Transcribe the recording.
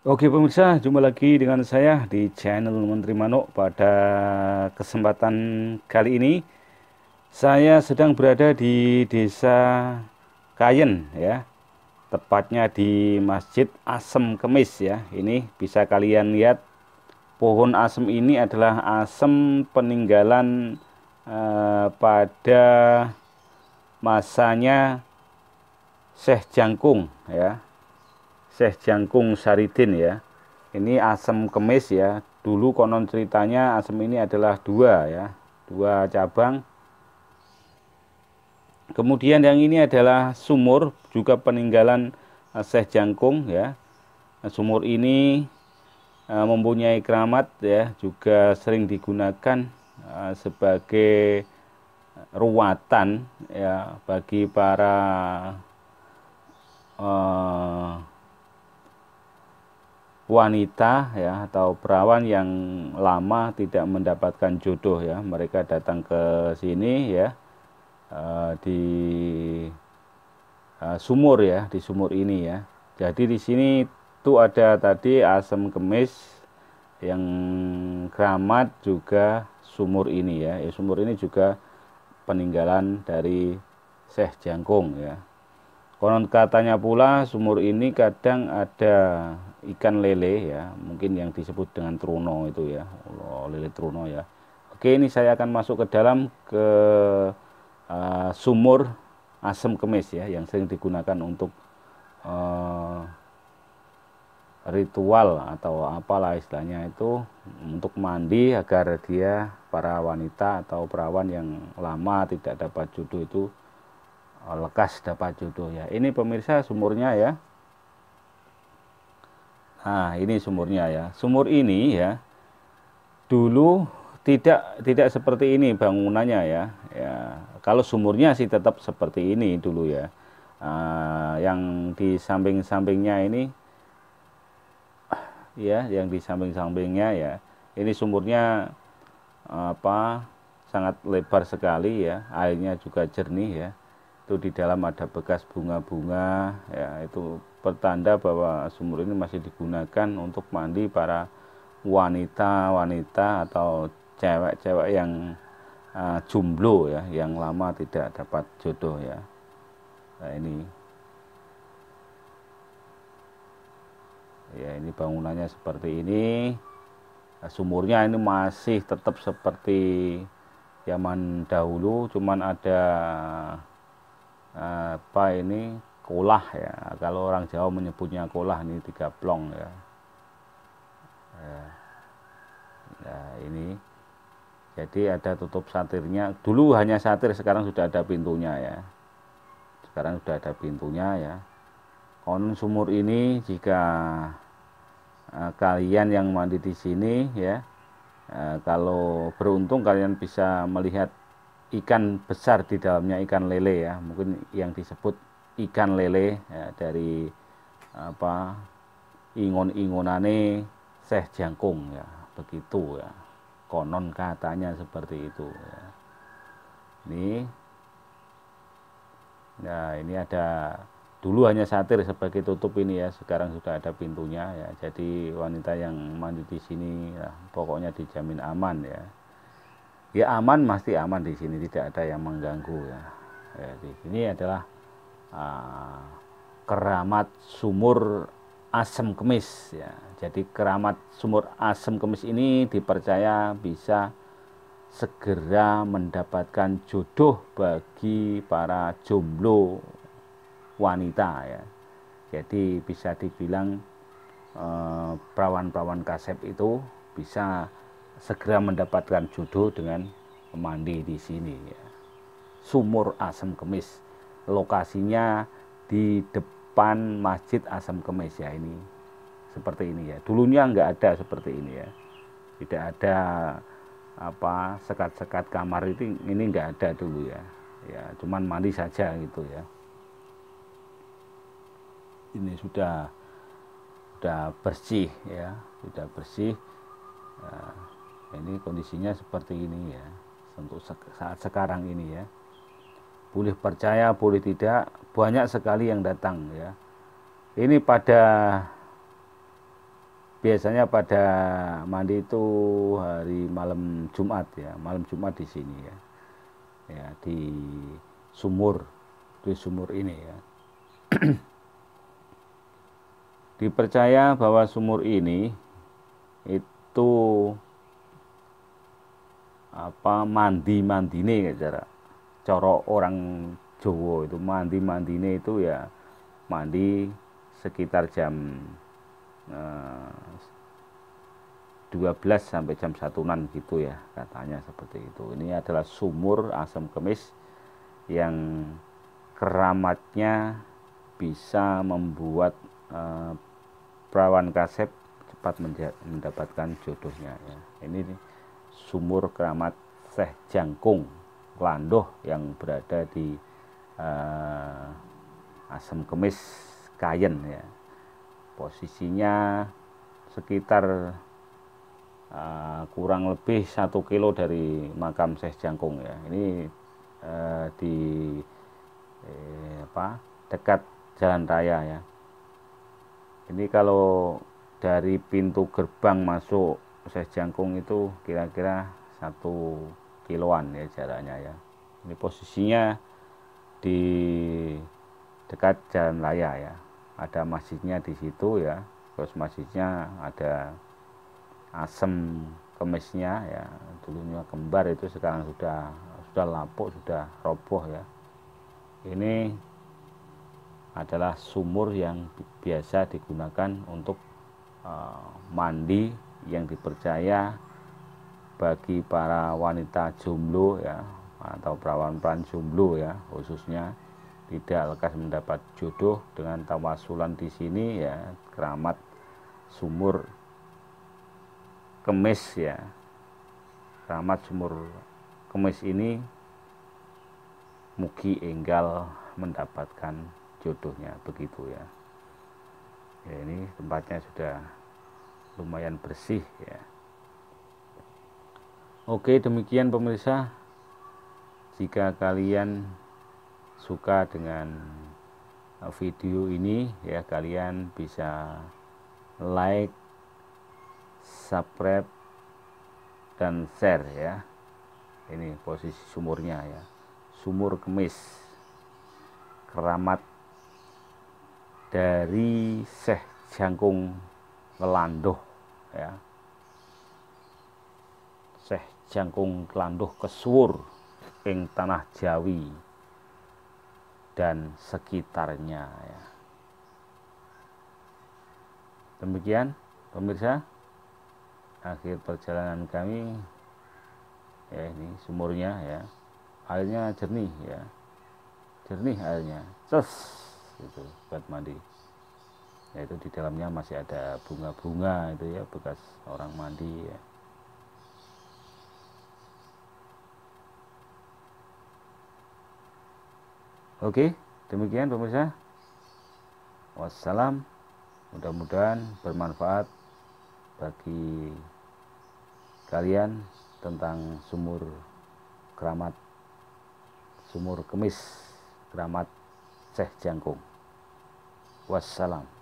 Oke pemirsa, jumpa lagi dengan saya di channel Menteri Manok pada kesempatan kali ini saya sedang berada di desa Kayen ya tepatnya di Masjid Asem Kemis ya ini bisa kalian lihat pohon asem ini adalah asem peninggalan eh, pada masanya Syekh Jangkung ya Syekh Jangkung Saridin ya. Ini asem kemis ya. Dulu konon ceritanya asem ini adalah dua ya, dua cabang. Kemudian yang ini adalah sumur juga peninggalan eh, Syekh Jangkung ya. Sumur ini eh, mempunyai keramat ya, juga sering digunakan eh, sebagai ruatan ya bagi para uh, wanita ya atau perawan yang lama tidak mendapatkan jodoh ya mereka datang ke sini ya uh, di uh, sumur ya di sumur ini ya jadi di sini itu ada tadi asam kemis yang keramat juga sumur ini ya. ya sumur ini juga peninggalan dari Syekh Jangkung ya Konon katanya pula sumur ini kadang ada ikan lele ya, mungkin yang disebut dengan truno itu ya, oh, lele truno ya. Oke, ini saya akan masuk ke dalam ke uh, sumur asam kemis ya, yang sering digunakan untuk uh, ritual atau apalah istilahnya itu untuk mandi agar dia para wanita atau perawan yang lama tidak dapat jodoh itu Oh, lekas dapat judul ya ini pemirsa sumurnya ya nah ini sumurnya ya sumur ini ya dulu tidak tidak seperti ini bangunannya ya ya kalau sumurnya sih tetap seperti ini dulu ya uh, yang di samping-sampingnya ini ya yang di samping-sampingnya ya ini sumurnya apa sangat lebar sekali ya airnya juga jernih ya itu di dalam ada bekas bunga-bunga ya itu pertanda bahwa sumur ini masih digunakan untuk mandi para wanita-wanita atau cewek-cewek yang uh, jomblo ya, yang lama tidak dapat jodoh ya. Nah, ini ya ini bangunannya seperti ini. Nah, sumurnya ini masih tetap seperti zaman dahulu, cuman ada Eh, apa ini kolah ya kalau orang Jawa menyebutnya kolah ini tiga plong ya nah, ini jadi ada tutup satirnya dulu hanya satir sekarang sudah ada pintunya ya sekarang sudah ada pintunya ya konon sumur ini jika eh, kalian yang mandi di sini ya kalau beruntung kalian bisa melihat ikan besar di dalamnya ikan lele ya mungkin yang disebut ikan lele ya, dari apa ingon-ingonane Seh Jangkung ya begitu ya konon katanya seperti itu ya. ini nah ini ada dulu hanya satir sebagai tutup ini ya sekarang sudah ada pintunya ya jadi wanita yang mandi di sini ya, pokoknya dijamin aman ya ya aman masih aman di sini tidak ada yang mengganggu ya. ya di sini adalah uh, keramat sumur asem kemis ya. Jadi keramat sumur asem kemis ini dipercaya bisa segera mendapatkan jodoh bagi para jomblo wanita ya. Jadi bisa dibilang eh, perawan-perawan kasep itu bisa segera mendapatkan jodoh dengan mandi di sini ya. Sumur Asam Kemis. Lokasinya di depan Masjid Asam Kemis ya ini. Seperti ini ya. Dulunya nggak ada seperti ini ya. Tidak ada apa sekat-sekat kamar itu ini enggak ada dulu ya. Ya, cuman mandi saja gitu ya. Ini sudah sudah bersih ya, sudah bersih. Nah, ini kondisinya seperti ini ya untuk saat sekarang ini ya. Boleh percaya, boleh tidak, banyak sekali yang datang ya. Ini pada biasanya pada mandi itu hari malam Jumat ya, malam Jumat di sini ya. Ya, di sumur, di sumur ini ya. Dipercaya bahwa sumur ini itu apa mandi mandine cara coro orang Jawa itu mandi mandine itu ya mandi sekitar jam eh, 12 sampai jam satunan gitu ya katanya seperti itu ini adalah sumur asam kemis yang keramatnya bisa membuat eh, perawan kasep cepat mendapatkan jodohnya ya ini nih sumur keramat Seh Jangkung Landoh yang berada di uh, eh, Asem Kemis Kayen ya. Posisinya sekitar uh, kurang lebih satu kilo dari makam Seh Jangkung ya. Ini uh, di eh, apa dekat jalan raya ya. Ini kalau dari pintu gerbang masuk proses jangkung itu kira-kira satu kiloan ya jaraknya ya ini posisinya di dekat jalan raya ya ada masjidnya di situ ya terus masjidnya ada asem kemesnya ya dulunya kembar itu sekarang sudah sudah lapuk sudah roboh ya ini adalah sumur yang biasa digunakan untuk eh, mandi yang dipercaya bagi para wanita jomblo ya atau perawan peran jomblo ya khususnya tidak lekas mendapat jodoh dengan tawasulan di sini ya keramat sumur kemis ya keramat sumur kemis ini mugi enggal mendapatkan jodohnya begitu ya ya ini tempatnya sudah lumayan bersih ya Oke demikian pemirsa jika kalian suka dengan video ini ya kalian bisa like subscribe dan share ya ini posisi sumurnya ya sumur kemis keramat dari Syekh Jangkung Ngelandoh ya Seh Jangkung landuh Kesuwur ing tanah Jawi dan sekitarnya ya. Demikian pemirsa akhir perjalanan kami ya ini sumurnya ya airnya jernih ya jernih airnya ses itu buat mandi yaitu di dalamnya masih ada bunga-bunga itu ya bekas orang mandi ya. Oke, demikian pemirsa. Wassalam. Mudah-mudahan bermanfaat bagi kalian tentang sumur keramat sumur kemis keramat Ceh Jangkung. Wassalam.